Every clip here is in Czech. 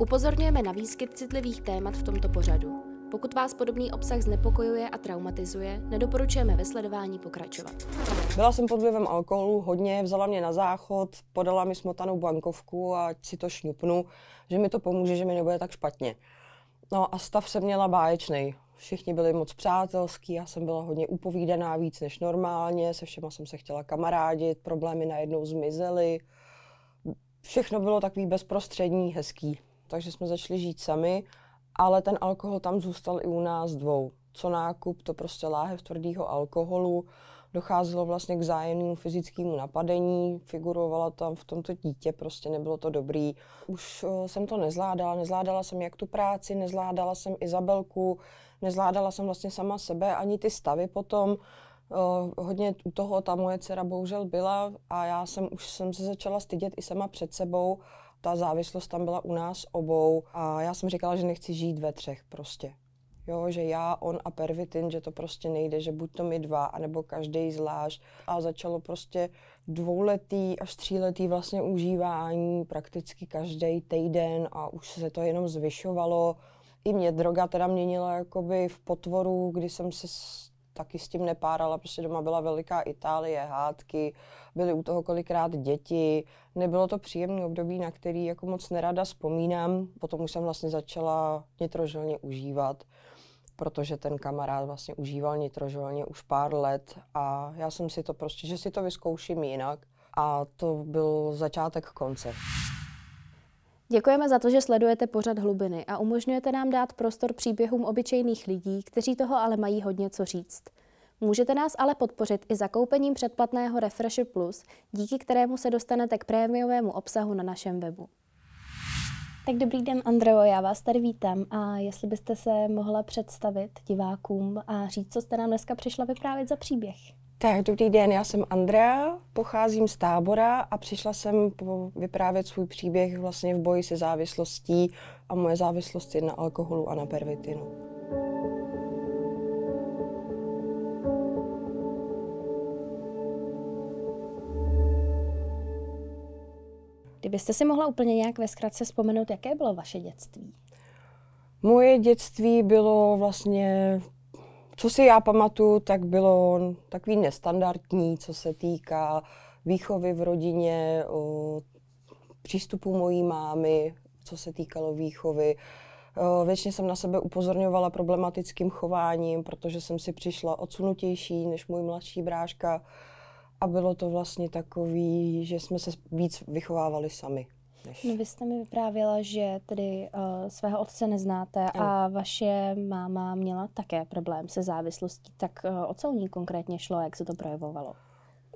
Upozorňujeme na výskyt citlivých témat v tomto pořadu. Pokud vás podobný obsah znepokojuje a traumatizuje, nedoporučujeme ve sledování pokračovat. Byla jsem pod vlivem alkoholu hodně, vzala mě na záchod, podala mi smotanou bankovku a si to šňupnu, že mi to pomůže, že mi nebude tak špatně. No a stav se měla báječný. Všichni byli moc přátelský, já jsem byla hodně upovídaná víc než normálně, se všema jsem se chtěla kamarádit, problémy najednou zmizely. Všechno bylo takový bezprostřední, hezký takže jsme začali žít sami, ale ten alkohol tam zůstal i u nás dvou. Co nákup, to prostě láhev tvrdého alkoholu, docházelo vlastně k zájemnému fyzickému napadení, figurovala tam v tomto dítě, prostě nebylo to dobrý. Už eh, jsem to nezvládala, nezvládala jsem jak tu práci, nezvládala jsem Izabelku, nezvládala jsem vlastně sama sebe, ani ty stavy potom. Uh, hodně u toho ta moje dcera bohužel byla a já jsem už jsem se začala stydět i sama před sebou, ta závislost tam byla u nás obou a já jsem říkala, že nechci žít ve třech prostě. Jo, že já, on a pervitin, že to prostě nejde, že buď to my dva, anebo každý zvlášť. A začalo prostě dvouletý až tříletý vlastně užívání, prakticky každý týden a už se to jenom zvyšovalo. I mě droga teda měnila jakoby v potvoru, kdy jsem se taky s tím nepárala, protože doma byla veliká Itálie, hádky, byly u toho kolikrát děti, nebylo to příjemné období, na který jako moc nerada vzpomínám, potom už jsem vlastně začala nitrožilně užívat protože ten kamarád vlastně užíval nitrožilně už pár let a já jsem si to prostě, že si to vyzkouším jinak a to byl začátek konce. Děkujeme za to, že sledujete pořad hlubiny a umožňujete nám dát prostor příběhům obyčejných lidí, kteří toho ale mají hodně co říct. Můžete nás ale podpořit i zakoupením předplatného Refresher Plus, díky kterému se dostanete k prémiovému obsahu na našem webu. Tak dobrý den, Andreo, já vás tady vítám a jestli byste se mohla představit divákům a říct, co jste nám dneska přišla vyprávět za příběh. Tak, dobrý den, já jsem Andrea, pocházím z tábora a přišla jsem vyprávět svůj příběh vlastně v boji se závislostí a moje závislosti na alkoholu a na pervitinu. Kdybyste si mohla úplně nějak ve zkratce vzpomenout, jaké bylo vaše dětství? Moje dětství bylo vlastně co si já pamatuju, tak bylo takový nestandardní, co se týká výchovy v rodině, přístupu mojí mámy, co se týkalo výchovy. Většině jsem na sebe upozorňovala problematickým chováním, protože jsem si přišla odsunutější než můj mladší bráška. A bylo to vlastně takový, že jsme se víc vychovávali sami. Než... No, vy jste mi vyprávěla, že tedy uh, svého otce neznáte no. a vaše máma měla také problém se závislostí. Tak uh, o co u ní konkrétně šlo, jak se to projevovalo?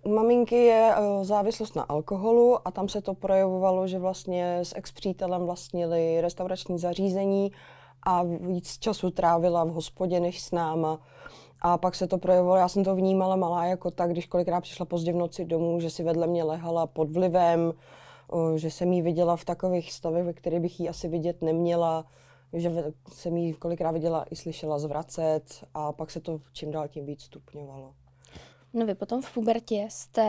U maminky je uh, závislost na alkoholu a tam se to projevovalo, že vlastně s ex-přítelem vlastnili restaurační zařízení a víc času trávila v hospodě než s náma. A pak se to projevovalo, já jsem to vnímala malá jako tak, když kolikrát přišla pozdě v noci domů, že si vedle mě lehala pod vlivem, že jsem ji viděla v takových stavech, ve kterých bych ji asi vidět neměla, že jsem ji kolikrát viděla i slyšela zvracet a pak se to čím dál tím víc stupňovalo. No vy potom v pubertě jste,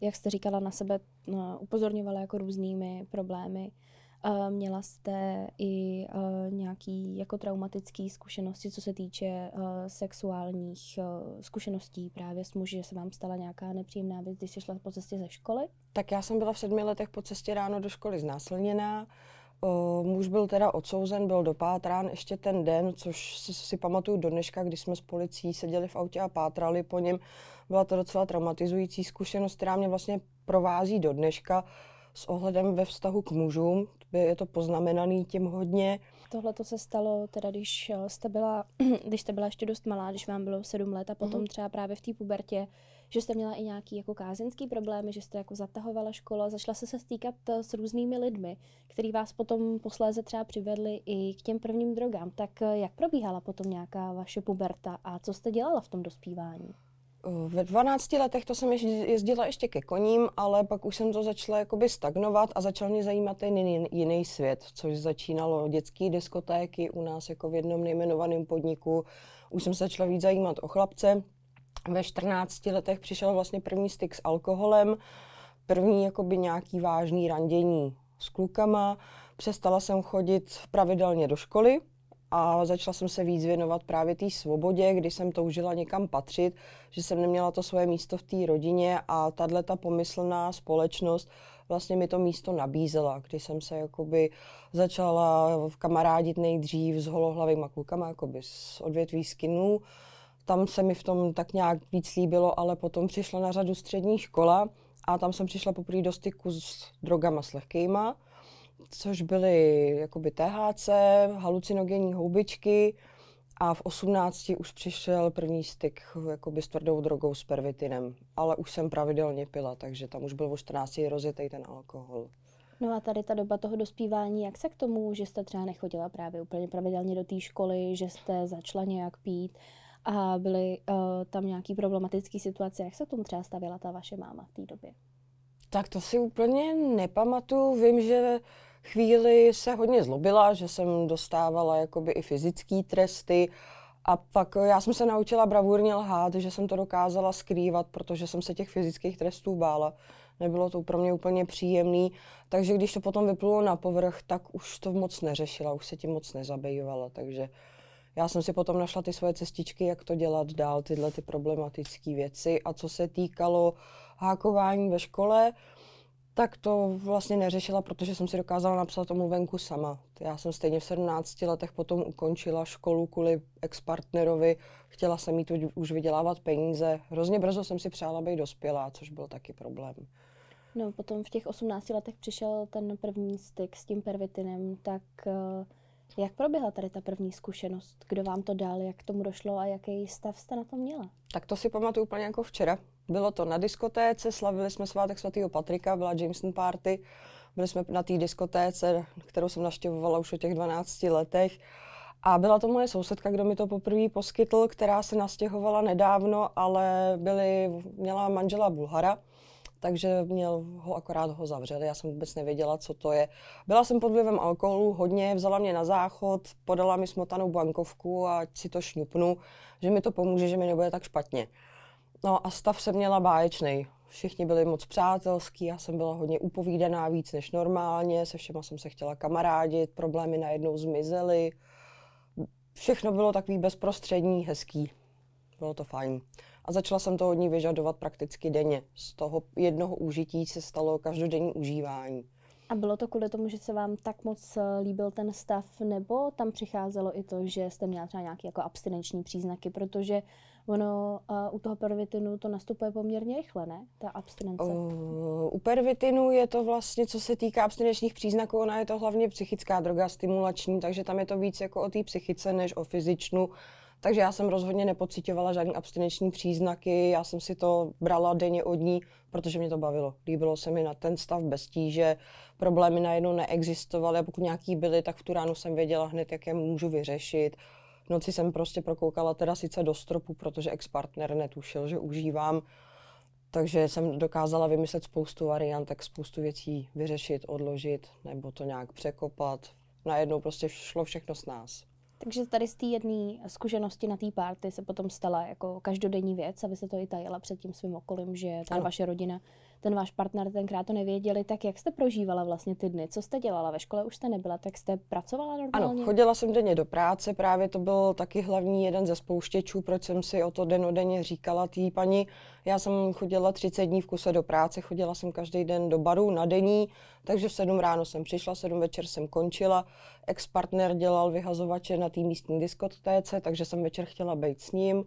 jak jste říkala, na sebe no, upozorňovala jako různými problémy. Eh, měla jste i eh, nějaký jako traumatické zkušenosti, co se týče eh, sexuálních zkušeností právě s muži, že se vám stala nějaká nepříjemná věc, když jste šla po cestě ze školy? Tak já jsem byla v sedmi letech po cestě ráno do školy znásilněná. Uh, muž byl teda odsouzen, byl dopátrán ještě ten den, což si, si pamatuju do dneška, kdy jsme s policií seděli v autě a pátrali po něm. Byla to docela traumatizující zkušenost, která mě vlastně provází do dneška s ohledem ve vztahu k mužům. Je to poznamenaný tím hodně. Tohle to se stalo, teda když eh, jste, byla, když jste byla ještě dost malá, když vám bylo sedm let a potom mm-hmm. třeba právě v té pubertě, že jste měla i nějaký jako kázeňský problémy, že jste jako zatahovala škola, zašla se se stýkat eh, s různými lidmi, který vás potom posléze třeba přivedli i k těm prvním drogám. Tak eh, jak probíhala potom nějaká vaše puberta a co jste dělala v tom dospívání? Eh, ve 12 letech to jsem jezdila ještě ke koním, ale pak už jsem to začala jakoby stagnovat a začal mě zajímat ten jiný svět, což začínalo dětské diskotéky u nás jako v jednom nejmenovaném podniku. Už jsem se začala víc zajímat o chlapce. Ve 14 letech přišel vlastně první styk s alkoholem, první jakoby nějaký vážný randění s klukama. Přestala jsem chodit pravidelně do školy, a začala jsem se víc věnovat právě té svobodě, kdy jsem toužila někam patřit, že jsem neměla to svoje místo v té rodině a tahle ta pomyslná společnost vlastně mi to místo nabízela, kdy jsem se jakoby začala kamarádit nejdřív s holohlavýma klukama, jakoby s odvětví skinů. Tam se mi v tom tak nějak víc líbilo, ale potom přišla na řadu střední škola a tam jsem přišla poprvé do styku s drogama s lehkýma což byly jakoby THC, halucinogenní houbičky a v 18 už přišel první styk jakoby s tvrdou drogou s pervitinem, ale už jsem pravidelně pila, takže tam už byl o 14 rozjetý ten alkohol. No a tady ta doba toho dospívání, jak se k tomu, že jste třeba nechodila právě úplně pravidelně do té školy, že jste začala nějak pít a byly uh, tam nějaký problematické situace, jak se k tomu třeba stavěla ta vaše máma v té době? Tak to si úplně nepamatuju. Vím, že uh, chvíli se hodně zlobila, že jsem dostávala jakoby i fyzické tresty. A pak eh, já jsem se naučila bravurně lhát, že jsem to dokázala skrývat, protože jsem se těch fyzických trestů bála. Nebylo to pro mě úplně příjemné, takže když to potom vyplulo na povrch, tak už to moc neřešila, už se tím moc nezabývala, takže já jsem si potom našla ty svoje cestičky, jak to dělat dál, tyhle ty problematické věci. A co se týkalo hákování ve škole, uh, tak to vlastně neřešila, protože jsem si dokázala napsat tomu venku sama. Já jsem stejně v 17 letech potom ukončila školu kvůli ex-partnerovi, chtěla jsem jít už vydělávat peníze. Hrozně brzo jsem si přála být dospělá, což byl taky problém. No, potom v těch 18 letech přišel ten první styk s tím pervitinem, tak eh, jak proběhla tady ta první zkušenost? Kdo vám to dal, jak tomu došlo a jaký stav jste na to měla? Tak to si pamatuju úplně jako včera. Bylo to na diskotéce, slavili jsme svátek svatého Patrika, byla Jameson Party, byli jsme na té diskotéce, kterou jsem naštěvovala už o těch 12 letech. A byla to moje sousedka, kdo mi to poprvé poskytl, která se nastěhovala nedávno, ale byli, měla manžela Bulhara, takže měl ho akorát ho zavřeli, já jsem vůbec nevěděla, co to je. Byla jsem pod vlivem alkoholu hodně, vzala mě na záchod, podala mi smotanou bankovku a si to šňupnu, že mi to pomůže, že mi nebude tak špatně. No a stav se měla báječný. Všichni byli moc přátelský, já jsem byla hodně upovídaná víc než normálně, se všema jsem se chtěla kamarádit, problémy najednou zmizely. Všechno bylo takový bezprostřední, hezký. Bylo to fajn. A začala jsem to hodně vyžadovat prakticky denně. Z toho jednoho užití se stalo každodenní užívání. A bylo to kvůli tomu, že se vám tak moc eh, líbil ten stav, nebo tam přicházelo i to, že jste měla třeba nějaké jako abstinenční příznaky, protože Ono uh, u toho pervitinu to nastupuje poměrně rychle, ne? Ta abstinence. Uh, u pervitinu je to vlastně, co se týká abstinenčních příznaků, ona je to hlavně psychická droga, stimulační, takže tam je to víc jako o té psychice než o fyzičnu. Takže já jsem rozhodně nepocitovala žádný abstinenční příznaky, já jsem si to brala denně od ní, protože mě to bavilo. Líbilo se mi na ten stav bez tíže, problémy najednou neexistovaly a pokud nějaký byly, tak v tu ránu jsem věděla hned, jak je můžu vyřešit noci jsem prostě prokoukala teda sice do stropu, protože ex-partner netušil, že užívám, takže jsem dokázala vymyslet spoustu variant, tak spoustu věcí vyřešit, odložit nebo to nějak překopat. Najednou prostě šlo všechno s nás. Takže tady z té jedné zkušenosti na té párty se potom stala jako každodenní věc a vy jste to i tajila před tím svým okolím, že ta ano. vaše rodina ten váš partner tenkrát to nevěděli, tak jak jste prožívala vlastně ty dny? Co jste dělala? Ve škole už jste nebyla, tak jste pracovala normálně? Ano, chodila jsem denně do práce, právě to byl taky hlavní jeden ze spouštěčů, proč jsem si o to den o denně říkala tý paní. Já jsem chodila 30 dní v kuse do práce, chodila jsem každý den do baru na denní, takže v 7 ráno jsem přišla, 7 večer jsem končila. Ex-partner dělal vyhazovače na té místní diskotéce, takže jsem večer chtěla být s ním.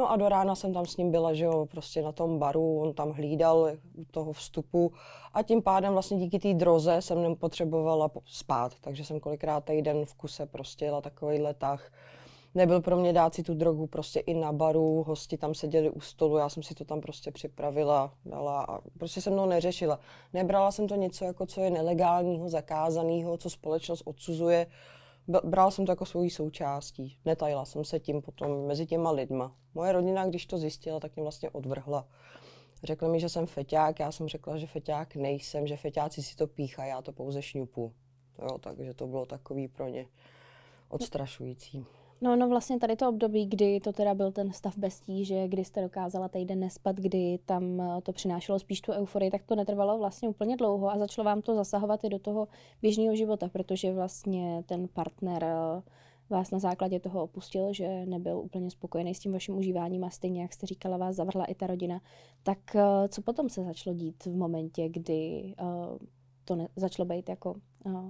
No a do rána jsem tam s ním byla, že jo, prostě na tom baru, on tam hlídal u toho vstupu a tím pádem vlastně díky té droze jsem nepotřebovala spát, takže jsem kolikrát den v kuse prostě jela takový letách. Nebyl pro mě dát si tu drogu prostě i na baru, hosti tam seděli u stolu, já jsem si to tam prostě připravila, dala a prostě se mnou neřešila. Nebrala jsem to něco jako, co je nelegálního, zakázaného, co společnost odsuzuje, brala jsem to jako svoji součástí. Netajila jsem se tím potom mezi těma lidma. Moje rodina, když to zjistila, tak mě vlastně odvrhla. Řekla mi, že jsem feťák, já jsem řekla, že feťák nejsem, že feťáci si to píchají, já to pouze šňupu. Jo, takže to bylo takový pro ně odstrašující. No, no vlastně tady to období, kdy to teda byl ten stav bez tíže, kdy jste dokázala týden nespat, kdy tam eh, to přinášelo spíš tu euforii, tak to netrvalo vlastně úplně dlouho a začalo vám to zasahovat i do toho běžného života, protože vlastně ten partner eh, vás na základě toho opustil, že nebyl úplně spokojený s tím vaším užíváním a stejně, jak jste říkala, vás zavrhla i ta rodina. Tak eh, co potom se začalo dít v momentě, kdy to ne- začalo být jako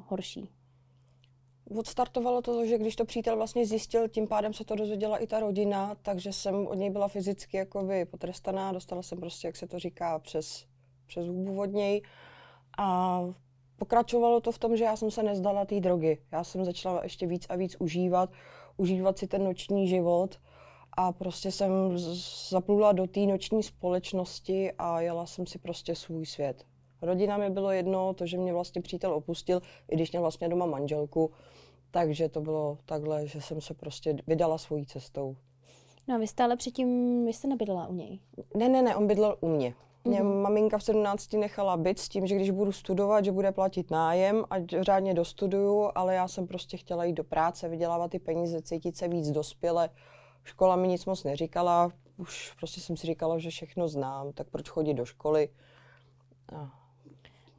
horší? odstartovalo to, že když to přítel vlastně zjistil, tím pádem se to dozvěděla i ta rodina, takže jsem od něj byla fyzicky jakoby potrestaná, dostala jsem prostě, jak se to říká, přes, přes hubu od něj. A pokračovalo to v tom, že já jsem se nezdala té drogy. Já jsem začala ještě víc a víc užívat, užívat si ten noční život a prostě jsem zaplula do té noční společnosti a jela jsem si prostě svůj svět. Rodina mi bylo jedno, to, že mě vlastně přítel opustil, i když měl vlastně doma manželku, takže to bylo takhle, že jsem se prostě vydala svojí cestou. No a vy jste ale předtím, vy jste nebydlela u něj? Ne, ne, ne, on bydlel u mě. Mě mm-hmm. maminka v 17 nechala být, s tím, že když budu studovat, že bude platit nájem, ať řádně dostuduju, ale já jsem prostě chtěla jít do práce, vydělávat ty peníze, cítit se víc dospěle. Škola mi nic moc neříkala, už prostě jsem si říkala, že všechno znám, tak proč chodit do školy. No.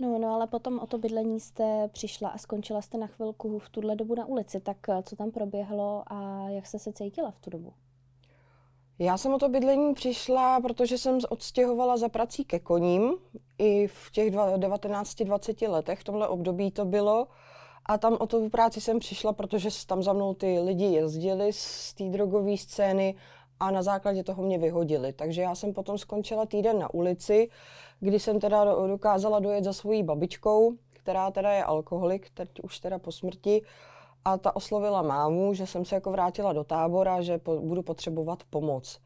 No, no, ale potom o to bydlení jste přišla a skončila jste na chvilku v tuhle dobu na ulici. Tak eh, co tam proběhlo a jak jste se cítila v tu dobu? Já jsem o to bydlení přišla, protože jsem odstěhovala za prací ke koním. I v těch 19-20 letech v tomhle období to bylo. A tam o tu práci jsem přišla, protože tam za mnou ty lidi jezdili z té drogové scény a na základě toho mě vyhodili. Takže já jsem potom skončila týden na ulici, kdy jsem teda dokázala dojet za svojí babičkou, která teda je alkoholik, teď už teda po smrti, a ta oslovila mámu, že jsem se jako vrátila do tábora, že po, budu potřebovat pomoc.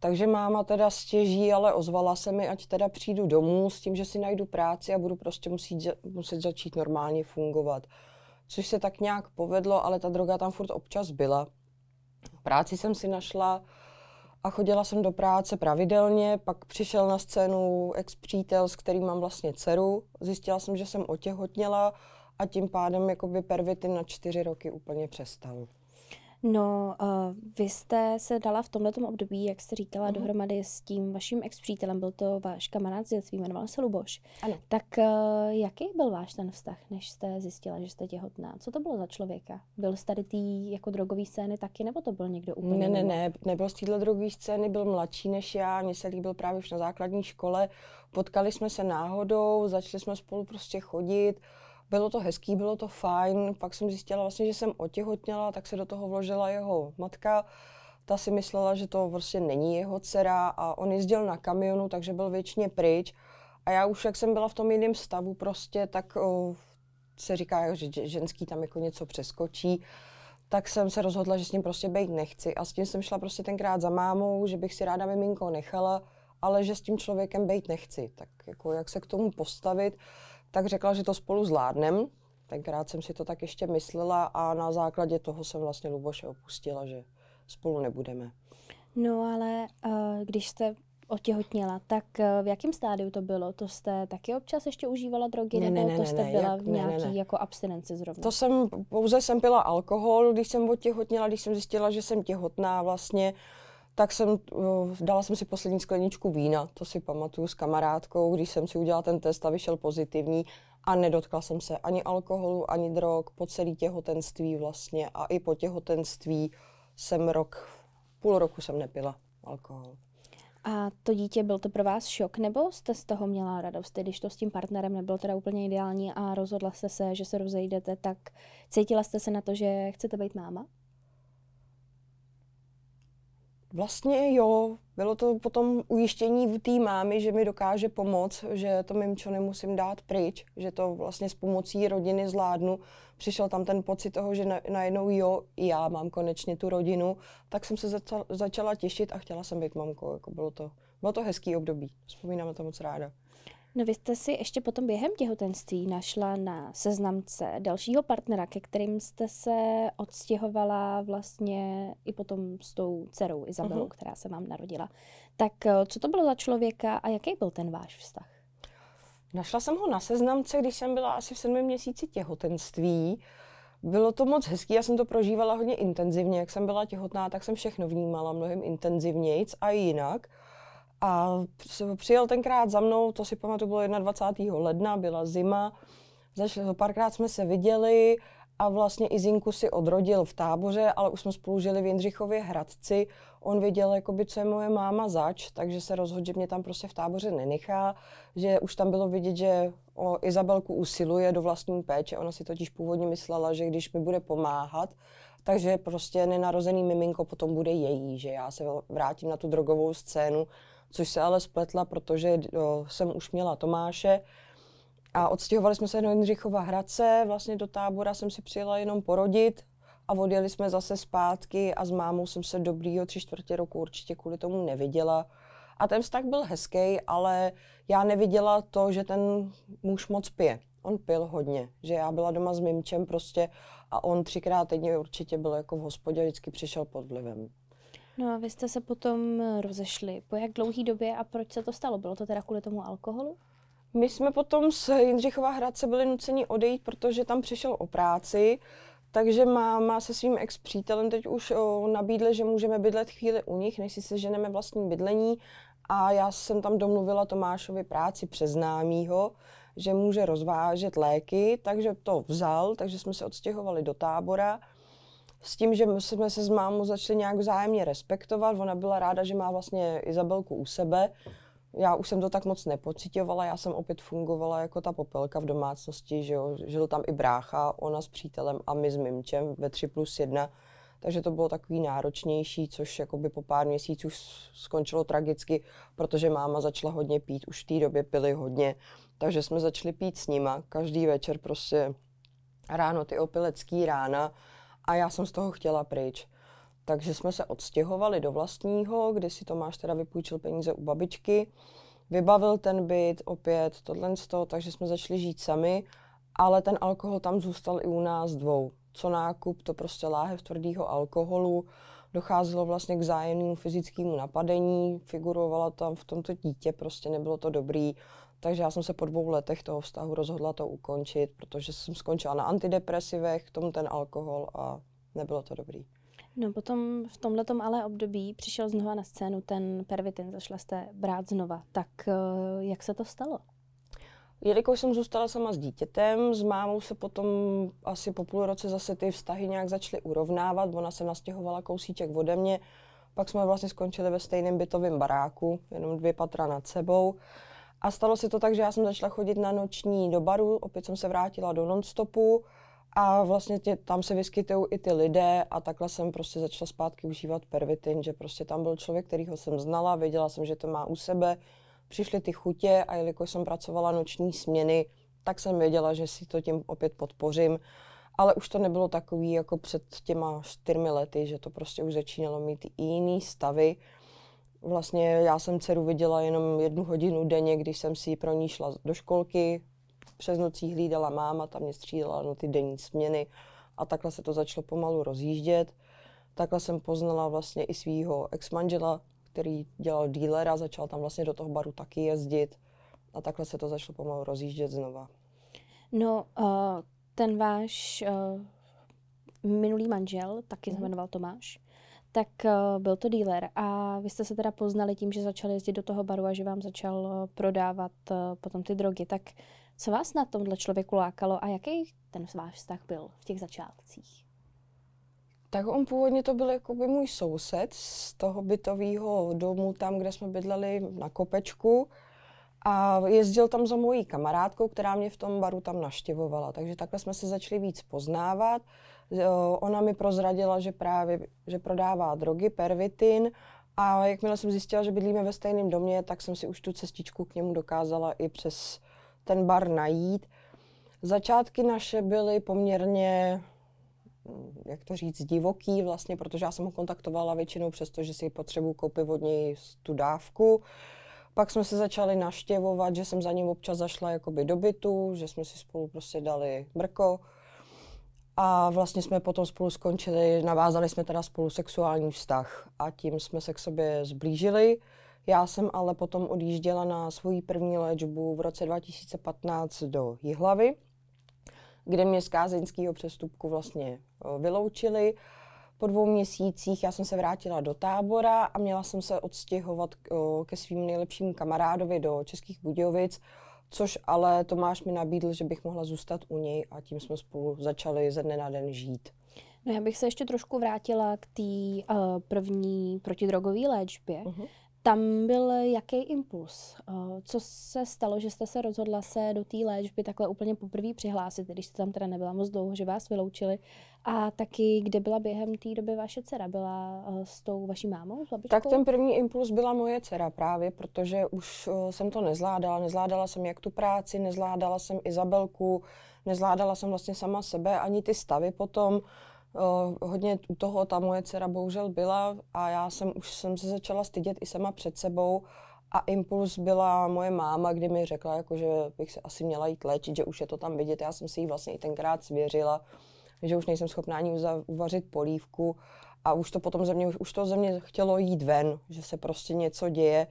Takže máma teda stěží, ale ozvala se mi, ať teda přijdu domů s tím, že si najdu práci a budu prostě muset, muset začít normálně fungovat. Což se tak nějak povedlo, ale ta droga tam furt občas byla. Práci jsem si našla, a chodila jsem do práce pravidelně, pak přišel na scénu ex-přítel, s kterým mám vlastně dceru. Zjistila jsem, že jsem otěhotněla a tím pádem jakoby pervity na čtyři roky úplně přestal. No, uh, vy jste se dala v tomto období, jak jste říkala, uh-huh. dohromady s tím vaším ex-přítelem, byl to váš kamarád z dětství, jmenoval se Luboš. Ano. Tak uh, jaký byl váš ten vztah, než jste zjistila, že jste těhotná? Co to bylo za člověka? Byl z tady tý jako drogový scény taky, nebo to byl někdo úplně? Ne, ne, ne, nebyl z této drogové scény, byl mladší než já, mně se líbil právě už na základní škole. Potkali jsme se náhodou, začali jsme spolu prostě chodit. Uh, bylo to hezký, bylo to fajn, pak jsem zjistila vlastně, že jsem otěhotněla, tak se do toho vložila jeho matka. Ta si myslela, že to vlastně není jeho dcera a on jezdil na kamionu, takže byl většině pryč. A já už, jak jsem byla v tom jiném stavu prostě, tak o, se říká, že ženský tam jako něco přeskočí tak jsem se rozhodla, že s ním prostě být nechci. A s tím jsem šla prostě tenkrát za mámou, že bych si ráda miminko nechala, ale že s tím člověkem být nechci. Tak jako jak se k tomu postavit tak řekla, že to spolu zvládnem. Tenkrát jsem si to tak ještě myslela a na základě toho jsem vlastně Luboše opustila, že spolu nebudeme. No ale uh, když jste otěhotněla, tak eh, v jakém stádiu to bylo? To jste taky občas ještě užívala drogy, ne, nebo ne, ne, to jste ne, byla jak, v nějaký ne, ne. jako abstinenci zrovna? To jsem, pouze jsem pila alkohol, když jsem otěhotněla, když jsem zjistila, že jsem těhotná vlastně, uh, tak jsem, uh, dala jsem si poslední skleničku vína, to si pamatuju s kamarádkou, když jsem si udělala ten test a vyšel pozitivní a nedotkla jsem se ani alkoholu, ani drog po celý těhotenství vlastně a i po těhotenství jsem rok, půl roku jsem nepila alkohol. A to dítě, byl to pro vás šok, nebo jste z toho měla radost? Když to s tím partnerem nebylo teda úplně ideální a rozhodla jste se, že se rozejdete, tak cítila jste se na to, že chcete být máma? Vlastně jo, bylo to potom ujištění v té mámy, že mi dokáže pomoct, že to mimčo nemusím dát pryč, že to vlastně s pomocí rodiny zvládnu. Přišel tam ten pocit toho, že na, najednou jo, já mám konečně tu rodinu, tak jsem se začala, začala těšit a chtěla jsem být mamkou. Jako bylo, to, bylo to hezký období, vzpomínám na to moc ráda. No vy jste si ještě potom během těhotenství našla na seznamce dalšího partnera, ke kterým jste se odstěhovala vlastně i potom s tou dcerou Izabelou, uh-huh. která se vám narodila. Tak eh, co to bylo za člověka a jaký byl ten váš vztah? Našla jsem ho na seznamce, když jsem byla asi v sedmém měsíci těhotenství. Bylo to moc hezký, já jsem to prožívala hodně intenzivně. Jak jsem byla těhotná, tak jsem všechno vnímala mnohem intenzivnějc a jinak. A přijel tenkrát za mnou, to si pamatuju, bylo 21. ledna, byla zima. Zašli, párkrát jsme se viděli a vlastně i Zinku si odrodil v táboře, ale už jsme spolu žili v Jindřichově Hradci. On věděl, jakoby, co je moje máma zač, takže se rozhodl, že mě tam prostě v táboře nenechá, že už tam bylo vidět, že o Izabelku usiluje do vlastní péče. Ona si totiž původně myslela, že když mi bude pomáhat, takže prostě nenarozený miminko potom bude její, že já se vrátím na tu drogovou scénu, což se ale spletla, protože o, jsem už měla Tomáše a odstěhovali jsme se do Jindřichova Hradce, vlastně do tábora jsem si přijela jenom porodit a odjeli jsme zase zpátky a s mámou jsem se dobrýho tři čtvrtě roku určitě kvůli tomu neviděla. A ten vztah byl hezký, ale já neviděla to, že ten muž moc pije. On pil hodně, že já byla doma s Mimčem prostě a on třikrát týdně určitě byl jako v hospodě, vždycky přišel pod vlivem. No a vy jste se potom eh, rozešli. Po jak dlouhý době a proč se to stalo? Bylo to teda kvůli tomu alkoholu? My jsme potom s Jindřichova Hradce byli nuceni odejít, protože tam přišel o práci, takže máma se svým ex-přítelem teď už o, eh, nabídle, že můžeme bydlet chvíli u nich, než si seženeme vlastní bydlení. A já jsem tam domluvila Tomášovi práci přes známýho, že může rozvážet léky, takže to vzal, takže jsme se odstěhovali do tábora s tím, že jsme se s mámou začali nějak vzájemně respektovat. Ona byla ráda, že má vlastně Izabelku u sebe. Já už jsem to tak moc nepocitovala, já jsem opět fungovala jako ta popelka v domácnosti, že jo, žil tam i brácha, ona s přítelem a my s Mimčem ve 3 plus 1, takže to bylo takový náročnější, což jakoby po pár měsíců skončilo tragicky, protože máma začala hodně pít, už v té době pili hodně, takže jsme začali pít s nima, každý večer prostě ráno ty opilecký rána, a já jsem z toho chtěla pryč. Takže jsme se odstěhovali do vlastního, kdy si Tomáš teda vypůjčil peníze u babičky, vybavil ten byt opět, tohle toho, takže jsme začali žít sami, ale ten alkohol tam zůstal i u nás dvou. Co nákup, to prostě láhev tvrdého alkoholu, docházelo vlastně k zájemnému fyzickému napadení, Figurovala tam v tomto dítě, prostě nebylo to dobrý, takže já jsem se po dvou letech toho vztahu rozhodla to ukončit, protože jsem skončila na antidepresivech, k tomu ten alkohol a nebylo to dobrý. No potom v tomhletom ale období přišel znova na scénu ten pervitin, zašla jste brát znova. Tak eh, jak se to stalo? Jelikož jsem zůstala sama s dítětem, s mámou se potom asi po půl roce zase ty vztahy nějak začaly urovnávat. Ona se nastěhovala kousíček ode mě, pak jsme vlastně skončili ve stejném bytovém baráku, jenom dvě patra nad sebou. Uh, a stalo se to tak, že já jsem začala chodit na noční do baru, opět jsem se vrátila do nonstopu a vlastně tě, tam se vyskytují i ty lidé a takhle jsem prostě začala zpátky užívat pervitin, že prostě tam byl člověk, kterýho jsem znala, věděla jsem, že to má u sebe, přišly ty chutě a jelikož jsem pracovala noční směny, tak jsem věděla, že si to tím opět podpořím. Ale už to nebylo takový jako před těma čtyřmi lety, že to prostě už začínalo mít i jiný stavy. Vlastně já jsem dceru viděla jenom jednu hodinu denně, když jsem si pro ní šla do školky. Přes nocí hlídala máma, tam mě střídala na ty denní směny a takhle se to začalo pomalu rozjíždět. Takhle jsem poznala vlastně i svého ex-manžela, který dělal dílera, začal tam vlastně do toho baru taky jezdit a takhle se to začalo pomalu rozjíždět znova. No, uh, ten váš uh, minulý manžel, taky se mhm. jmenoval Tomáš, tak uh, byl to díler a vy jste se teda poznali tím, že začali jezdit do toho baru a že vám začal eh, prodávat eh, potom ty drogy. Tak co vás na tomhle člověku lákalo a jaký ten váš vztah byl v těch začátcích? Tak on původně to byl jakoby můj soused z toho bytového domu, tam, kde jsme bydleli na kopečku. A jezdil tam za mojí kamarádkou, která mě v tom baru tam naštěvovala. Takže takhle jsme se začali víc poznávat. Eh, ona mi prozradila, že právě že prodává drogy, pervitin a jakmile jsem zjistila, že bydlíme ve stejném domě, tak jsem si už tu cestičku k němu dokázala i přes ten bar najít. Začátky naše byly poměrně, mm, jak to říct, divoký vlastně, protože já jsem ho kontaktovala většinou přesto, že si potřebuji koupit od něj tu dávku. Pak jsme se začali naštěvovat, že jsem za ním občas zašla jakoby do bytu, že jsme si spolu prostě dali brko. A vlastně jsme potom spolu skončili, navázali jsme teda spolu sexuální vztah a tím jsme se k sobě zblížili. Já jsem ale potom odjížděla na svoji první léčbu v roce 2015 do Jihlavy, kde mě z kázeňského přestupku vlastně eh, vyloučili. Po dvou měsících já jsem se vrátila do tábora a měla jsem se odstěhovat eh, ke svým nejlepším kamarádovi do Českých Budějovic, Což ale Tomáš mi nabídl, že bych mohla zůstat u něj a tím jsme spolu začali ze dne na den žít. No já bych se ještě trošku vrátila k té uh, první protidrogové léčbě. Uh-huh tam byl jaký impuls? Eh, co se stalo, že jste se rozhodla se do té léčby takhle úplně poprvé přihlásit, když jste tam teda nebyla moc dlouho, že vás vyloučili? A taky, kde byla během té doby vaše dcera? Byla eh, s tou vaší mámou, s Tak ten první impuls byla moje dcera právě, protože už eh, jsem to nezvládala. Nezvládala jsem jak tu práci, nezvládala jsem Izabelku, nezvládala jsem vlastně sama sebe, ani ty stavy potom hodně u toho ta moje dcera bohužel byla a já jsem už jsem se začala stydět i sama před sebou a impuls byla moje máma, kdy mi řekla, jako, že bych se asi měla jít léčit, že už je to tam vidět. Já jsem si jí vlastně i tenkrát svěřila, že už nejsem schopná ani uvařit polívku a už to potom ze mě, už, to ze mě chtělo jít ven, že se prostě něco děje.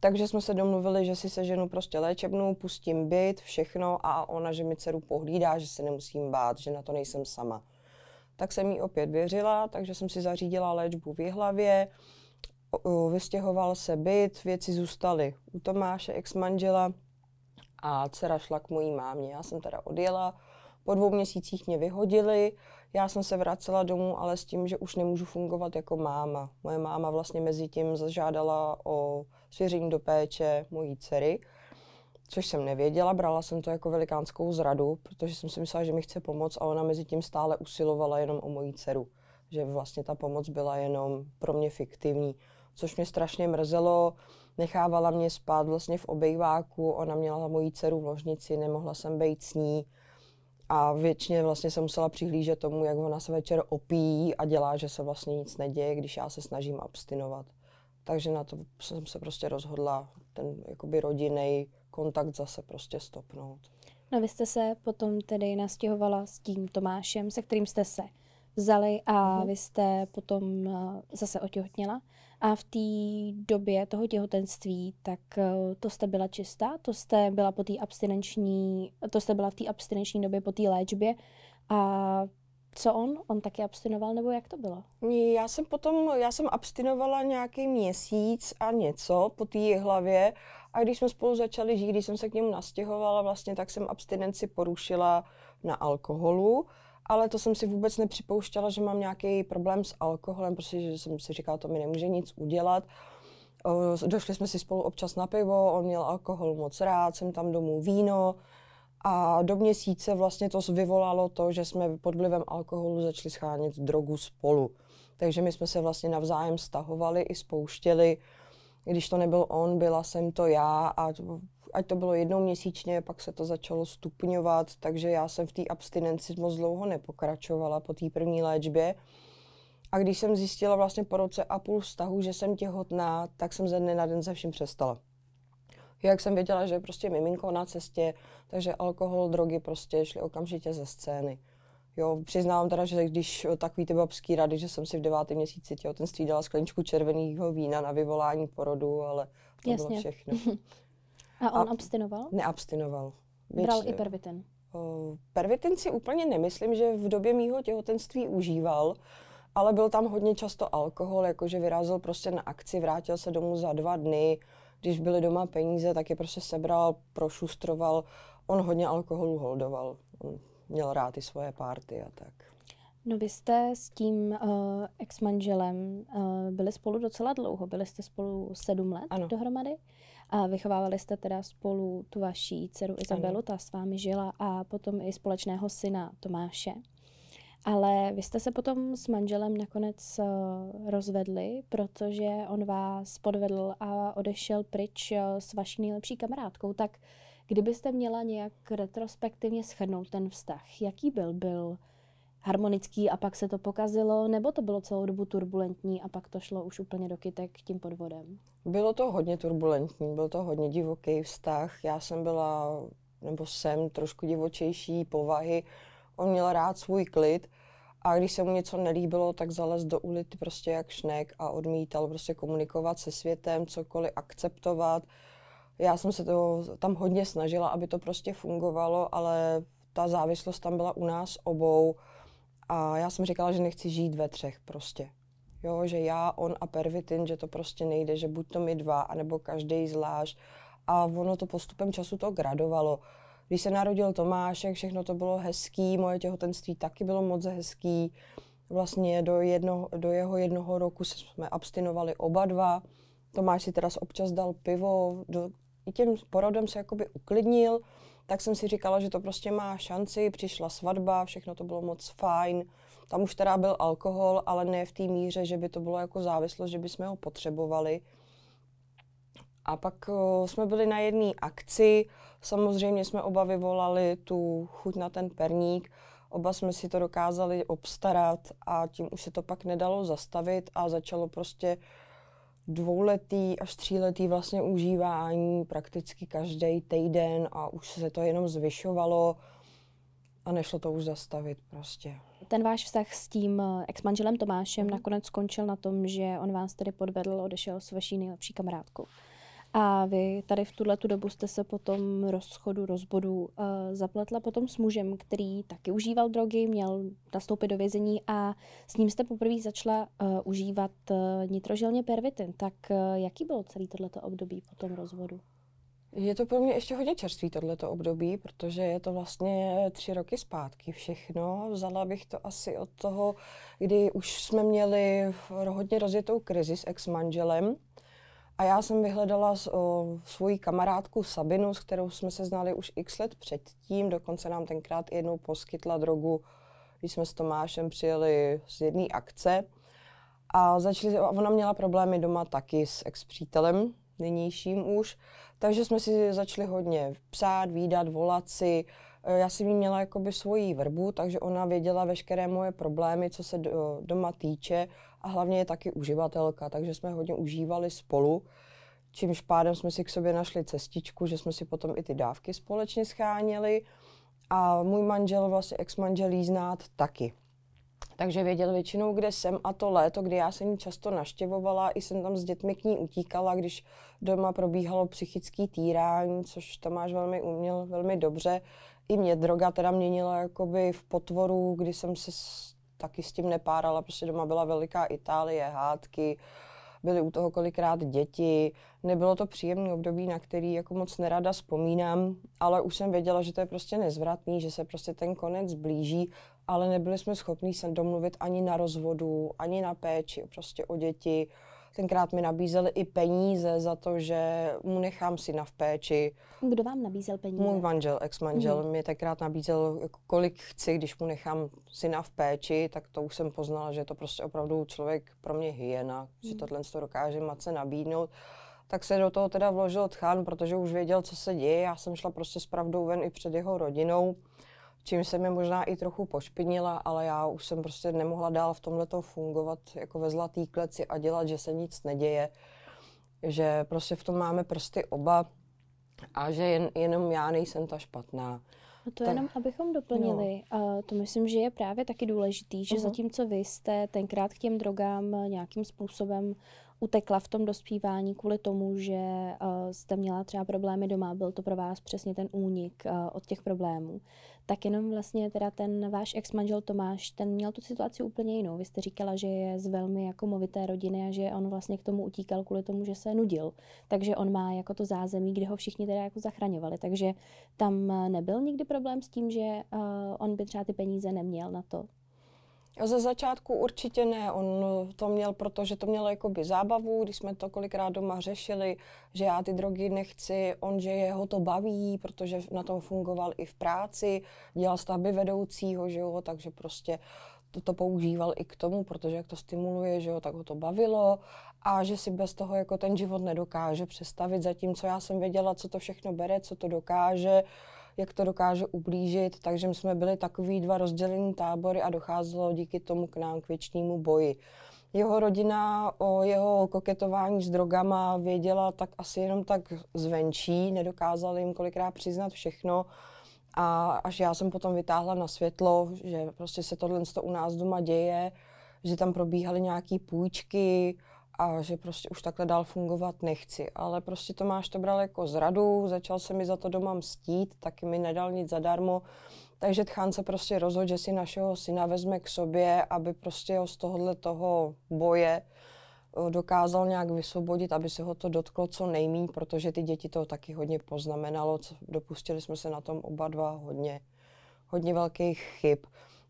Takže jsme se domluvili, že si se ženu prostě léčebnou, pustím byt, všechno a ona, že mi dceru pohlídá, že se nemusím bát, že na to nejsem sama tak jsem jí opět věřila, takže jsem si zařídila léčbu v hlavě, vystěhoval se byt, věci zůstaly u Tomáše, ex-manžela a dcera šla k mojí mámě. Já jsem teda odjela, po dvou měsících mě vyhodili, já jsem se vracela domů, ale s tím, že už nemůžu fungovat jako máma. Moje máma vlastně mezi tím zažádala o svěření do péče mojí dcery, což jsem nevěděla, brala jsem to jako velikánskou zradu, protože jsem si myslela, že mi chce pomoct a ona mezi tím stále usilovala jenom o moji dceru. Že vlastně ta pomoc byla jenom pro mě fiktivní, což mě strašně mrzelo. Nechávala mě spát vlastně v obejváku, ona měla moji dceru v ložnici, nemohla jsem být s ní. A většině vlastně jsem musela přihlížet tomu, jak ona se večer opíjí a dělá, že se vlastně nic neděje, když já se snažím abstinovat. Takže na to jsem se prostě rozhodla ten jakoby rodinný kontakt zase prostě stopnout. No vy jste se potom tedy nastěhovala s tím Tomášem, se kterým jste se vzali a mhm. vy jste potom eh, zase otěhotněla. A v té době toho těhotenství, tak eh, to jste byla čistá, to jste byla po té abstinenční, to jste byla v té abstinenční době po té léčbě a co on? On taky abstinoval, nebo jak to bylo? Já jsem potom, já jsem abstinovala nějaký měsíc a něco po té hlavě a když jsme spolu začali žít, když jsem se k němu nastěhovala, vlastně tak jsem abstinenci porušila na alkoholu, ale to jsem si vůbec nepřipouštěla, že mám nějaký problém s alkoholem, protože jsem si říkala, to mi nemůže nic udělat. Došli jsme si spolu občas na pivo, on měl alkohol moc rád, jsem tam domů víno, a do měsíce vlastně to vyvolalo to, že jsme pod vlivem alkoholu začali schánět drogu spolu. Takže my jsme se vlastně navzájem stahovali i spouštěli když to nebyl on, byla jsem to já a ať to bylo jednou měsíčně, pak se to začalo stupňovat, takže já jsem v té abstinenci moc dlouho nepokračovala po té první léčbě. A když jsem zjistila vlastně po roce a půl vztahu, že jsem těhotná, tak jsem ze dne na den se vším přestala. Jak jsem věděla, že prostě miminko na cestě, takže alkohol, drogy prostě šly okamžitě ze scény. Jo, přiznávám teda, že když eh, takový ty babský rady, že jsem si v devátém měsíci ten střídala skleničku červeného vína na vyvolání porodu, ale to Jasně. bylo všechno. A on A, abstinoval? Neabstinoval. Věč, Bral i pervitin? Eh, pervitin si úplně nemyslím, že v době mýho těhotenství užíval, ale byl tam hodně často alkohol, jakože vyrazil prostě na akci, vrátil se domů za dva dny, když byly doma peníze, tak je prostě sebral, prošustroval. On hodně alkoholu holdoval. On měl rád i svoje párty a tak. No vy jste s tím uh, ex-manželem uh, byli spolu docela dlouho, byli jste spolu sedm let ano. dohromady a vychovávali jste teda spolu tu vaší dceru Izabelu, ano. ta s vámi žila a potom i společného syna Tomáše. Ale vy jste se potom s manželem nakonec uh, rozvedli, protože on vás podvedl a odešel pryč uh, s vaší nejlepší kamarádkou. Tak uh, Kdybyste měla nějak retrospektivně shrnout ten vztah, jaký byl? Byl harmonický a pak se to pokazilo, nebo to bylo celou dobu turbulentní a pak to šlo už úplně do kytek tím podvodem? Bylo to hodně turbulentní, byl to hodně divoký vztah. Já jsem byla, nebo jsem trošku divočejší povahy. On měl rád svůj klid a když se mu něco nelíbilo, tak zalez do ulic prostě jak šnek a odmítal prostě komunikovat se světem, cokoliv akceptovat já jsem se to tam hodně snažila, aby to prostě fungovalo, ale ta závislost tam byla u nás obou a já jsem říkala, že nechci žít ve třech prostě. Jo, že já, on a pervitin, že to prostě nejde, že buď to my dva, anebo každý zvlášť. A ono to postupem času to gradovalo. Když se narodil Tomášek, všechno to bylo hezký, moje těhotenství taky bylo moc hezký. Vlastně do, jedno, do jeho jednoho roku jsme abstinovali oba dva. Tomáš si teda občas dal pivo, do, i tím porodem se jakoby uklidnil, tak jsem si říkala, že to prostě má šanci, přišla svatba, všechno to bylo moc fajn, tam už teda byl alkohol, ale ne v té míře, že by to bylo jako závislost, že bychom ho potřebovali. A pak o, jsme byli na jedné akci, samozřejmě jsme oba vyvolali tu chuť na ten perník, oba jsme si to dokázali obstarat a tím už se to pak nedalo zastavit a začalo prostě dvouletý až tříletý vlastně užívání prakticky každý týden a už se to jenom zvyšovalo a nešlo to už zastavit prostě. Ten váš vztah s tím eh, ex-manželem Tomášem mm. nakonec skončil na tom, že on vás tedy podvedl, odešel s vaší nejlepší kamarádkou. A vy tady v tuhle tu dobu jste se potom rozchodu, rozbodu uh, zapletla potom s mužem, který taky užíval drogy, měl nastoupit do vězení a s ním jste poprvé začala uh, užívat uh, nitrožilně pervitin. Tak uh, jaký bylo celý tohleto období po tom rozvodu? Je to pro mě ještě hodně čerstvý tohleto období, protože je to vlastně tři roky zpátky všechno. Vzala bych to asi od toho, kdy už jsme měli hodně rozjetou krizi s ex-manželem. A já jsem vyhledala o, svoji kamarádku Sabinu, s kterou jsme se znali už x let předtím. Dokonce nám tenkrát jednou poskytla drogu, když jsme s Tomášem přijeli z jedné akce. A začali, ona měla problémy doma taky s ex-přítelem, nynějším už. Takže jsme si začali hodně psát, výdat, volat si. E, já jsem jí měla jakoby svoji vrbu, takže ona věděla veškeré moje problémy, co se doma týče a hlavně je taky uživatelka, takže jsme hodně užívali spolu, čímž pádem jsme si k sobě našli cestičku, že jsme si potom i ty dávky společně scháněli a můj manžel, vlastně ex-manžel jí znát taky. Takže věděl většinou, kde jsem a to léto, kdy já jsem ji často naštěvovala, i jsem tam s dětmi k ní utíkala, když doma probíhalo psychický týrání, což Tomáš velmi uměl velmi dobře. I mě droga teda měnila jakoby v potvoru, kdy jsem se taky s tím nepárala, prostě doma byla veliká Itálie, hádky, byly u toho kolikrát děti. Nebylo to příjemné období, na který jako moc nerada vzpomínám, ale už jsem věděla, že to je prostě nezvratný, že se prostě ten konec blíží, ale nebyli jsme schopni se domluvit ani na rozvodu, ani na péči prostě o děti. Tenkrát mi nabízeli i peníze za to, že mu nechám syna v péči. Kdo vám nabízel peníze? Můj manžel, ex-manžel, mm. mi tenkrát nabízel, kolik chci, když mu nechám syna v péči, tak to už jsem poznala, že je to prostě opravdu člověk pro mě hyena, mm. že mhm. tohle to dokáže matce nabídnout tak se do toho teda vložil tchán, protože už věděl, co se děje. Já jsem šla prostě s pravdou ven i před jeho rodinou čím se mi možná i trochu pošpinila, ale já už jsem prostě nemohla dál v tomhle fungovat jako ve zlatý kleci a dělat, že se nic neděje, že prostě v tom máme prsty oba a že jen, jenom já nejsem ta špatná. A to tak. jenom, abychom doplnili, no. uh, to myslím, že je právě taky důležitý, že uh-huh. zatímco vy jste tenkrát k těm drogám nějakým způsobem utekla v tom dospívání kvůli tomu, že uh, jste měla třeba problémy doma, byl to pro vás přesně ten únik uh, od těch problémů, tak jenom vlastně teda ten váš ex-manžel Tomáš, ten měl tu situaci úplně jinou. Vy jste říkala, že je z velmi jako movité rodiny a že on vlastně k tomu utíkal kvůli tomu, že se nudil. Takže on má jako to zázemí, kde ho všichni teda jako zachraňovali. Takže tam nebyl nikdy problém s tím, že uh, on by třeba ty peníze neměl na to ze začátku určitě ne, on to měl, protože to mělo jakoby zábavu, když jsme to kolikrát doma řešili, že já ty drogy nechci, on, že jeho to baví, protože na tom fungoval i v práci, dělal stavby vedoucího, že jo, takže prostě to, to používal i k tomu, protože jak to stimuluje, že jo, tak ho to bavilo a že si bez toho jako ten život nedokáže přestavit, zatímco já jsem věděla, co to všechno bere, co to dokáže, uh, jak to dokáže ublížit, takže my jsme byli takový dva rozdělení tábory a docházelo díky tomu k nám k věčnému boji. Jeho rodina o jeho koketování s drogama věděla tak asi jenom tak zvenčí, nedokázala jim kolikrát přiznat všechno. A až já jsem potom vytáhla na světlo, že prostě se tohle u nás doma děje, že tam probíhaly nějaké půjčky, a že prostě už takhle dál fungovat nechci. Ale prostě Tomáš to bral jako zradu, začal se mi za to doma mstít, taky mi nedal nic zadarmo. Takže Tchán se prostě rozhodl, že si našeho syna vezme k sobě, aby prostě ho z tohohle toho boje eh, dokázal nějak vysvobodit, aby se ho to dotklo co nejmíň, protože ty děti to taky hodně poznamenalo. Dopustili jsme se na tom oba dva hodně, hodně velkých chyb.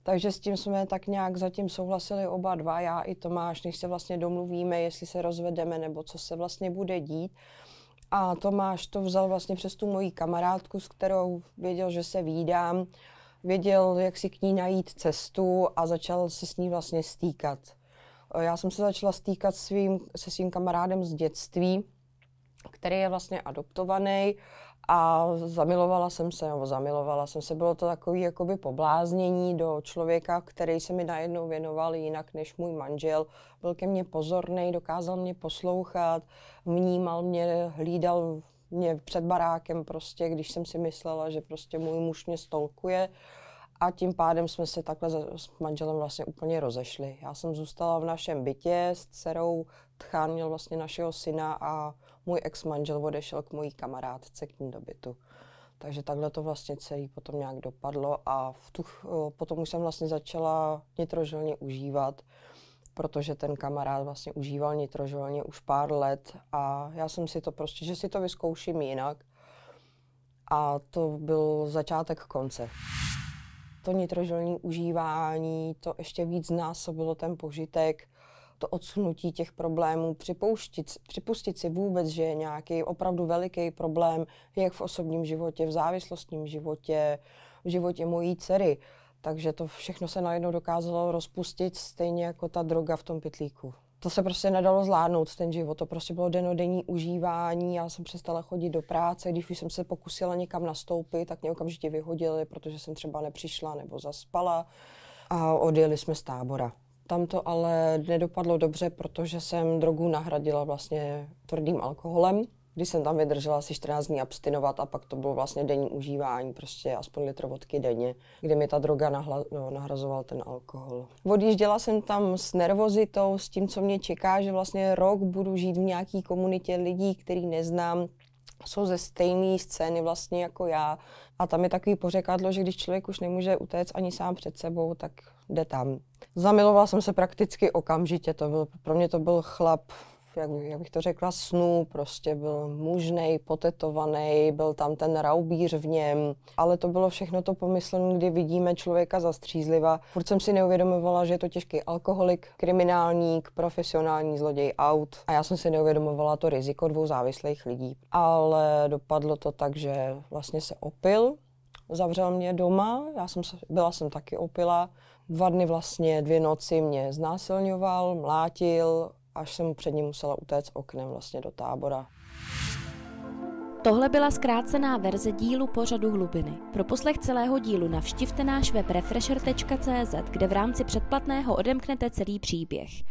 Takže s tím jsme tak nějak zatím souhlasili oba dva, já i Tomáš, než se vlastně domluvíme, jestli se rozvedeme nebo co se vlastně bude dít. A Tomáš to vzal vlastně přes tu moji kamarádku, s kterou věděl, že se výdám, věděl, jak si k ní najít cestu a začal se s ní vlastně stýkat. E, já jsem se začala stýkat svým, se svým kamarádem z dětství, který je vlastně adoptovaný a zamilovala jsem se, nebo zamilovala jsem se, bylo to takový jakoby pobláznění do člověka, který se mi najednou věnoval jinak než můj manžel. Byl ke mně pozorný, dokázal mě poslouchat, vnímal mě, hlídal mě před barákem prostě, když jsem si myslela, že prostě můj muž mě stolkuje. A tím pádem jsme se takhle s manželem vlastně úplně rozešli. Já jsem zůstala v našem bytě s dcerou tchán měl vlastně našeho syna a můj ex-manžel odešel k mojí kamarádce k ní do bytu. Takže takhle to vlastně celý potom nějak dopadlo a v tu, potom už jsem vlastně začala nitrožilně užívat, protože ten kamarád vlastně užíval nitrožilně už pár let a já jsem si to prostě, že si to vyzkouším jinak. A to byl začátek konce. To nitrožilní užívání, to ještě víc znásobilo ten požitek to odsunutí těch problémů, připouštit, připustit si vůbec, že je nějaký opravdu veliký problém, jak v osobním životě, v závislostním životě, v životě mojí dcery. Takže to všechno se najednou dokázalo rozpustit, stejně jako ta droga v tom pitlíku. To se prostě nedalo zvládnout, ten život. To prostě bylo denodenní užívání. Já jsem přestala chodit do práce. Když už jsem se pokusila někam nastoupit, tak mě okamžitě vyhodili, protože jsem třeba nepřišla nebo zaspala. A odjeli jsme z tábora. Tam to ale nedopadlo dobře, protože jsem drogu nahradila vlastně tvrdým alkoholem, kdy jsem tam vydržela asi 14 dní abstinovat a pak to bylo vlastně denní užívání, prostě aspoň litr vodky denně, kde mi ta droga nahla, no, nahrazoval ten alkohol. Odjížděla jsem tam s nervozitou, s tím, co mě čeká, že vlastně rok budu žít v nějaký komunitě lidí, který neznám, jsou ze stejné scény vlastně jako já. A tam je takový pořekadlo, že když člověk už nemůže utéct ani sám před sebou, tak jde tam. Zamilovala jsem se prakticky okamžitě, to byl, pro mě to byl chlap jak, jak bych to řekla, snů. Prostě byl mužný, potetovaný, byl tam ten raubíř v něm. Ale to bylo všechno to pomyslené, kdy vidíme člověka zastřízliva. Furt jsem si neuvědomovala, že je to těžký alkoholik, kriminálník, profesionální zloděj aut. A já jsem si neuvědomovala to riziko dvou závislých lidí. Ale dopadlo to tak, že vlastně se opil, zavřel mě doma, já jsem se, byla jsem taky opila. Dva dny vlastně, dvě noci mě znásilňoval, mlátil, až jsem před ním musela utéct oknem vlastně do tábora. Tohle byla zkrácená verze dílu pořadu Hlubiny. Pro poslech celého dílu navštivte náš web refresher.cz, kde v rámci předplatného odemknete celý příběh.